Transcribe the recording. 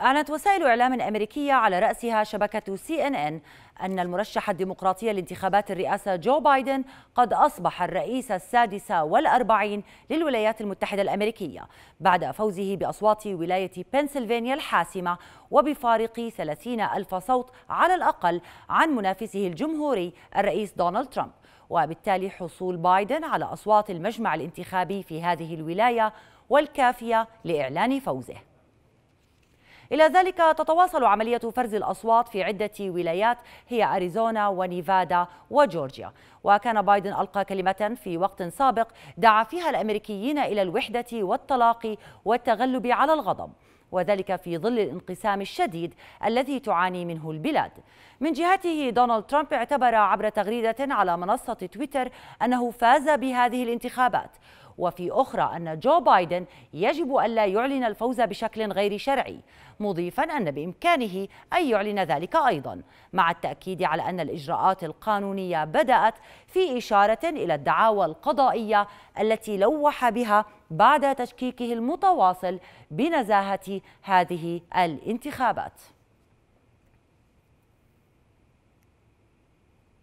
أعلنت وسائل إعلام أمريكية على رأسها شبكة سي إن إن أن المرشح الديمقراطي لانتخابات الرئاسة جو بايدن قد أصبح الرئيس السادس والأربعين للولايات المتحدة الأمريكية بعد فوزه بأصوات ولاية بنسلفانيا الحاسمة وبفارق 30 ألف صوت على الأقل عن منافسه الجمهوري الرئيس دونالد ترامب وبالتالي حصول بايدن على أصوات المجمع الانتخابي في هذه الولاية والكافية لإعلان فوزه إلى ذلك تتواصل عملية فرز الأصوات في عدة ولايات هي أريزونا ونيفادا وجورجيا وكان بايدن ألقى كلمة في وقت سابق دعا فيها الأمريكيين إلى الوحدة والتلاقي والتغلب على الغضب وذلك في ظل الانقسام الشديد الذي تعاني منه البلاد. من جهته دونالد ترامب اعتبر عبر تغريده على منصه تويتر انه فاز بهذه الانتخابات وفي أخرى أن جو بايدن يجب ألا يعلن الفوز بشكل غير شرعي مضيفا أن بإمكانه أن يعلن ذلك أيضا مع التأكيد على أن الإجراءات القانونية بدأت في إشارة إلى الدعاوى القضائية التي لوح بها بعد تشكيكه المتواصل بنزاهة هذه الانتخابات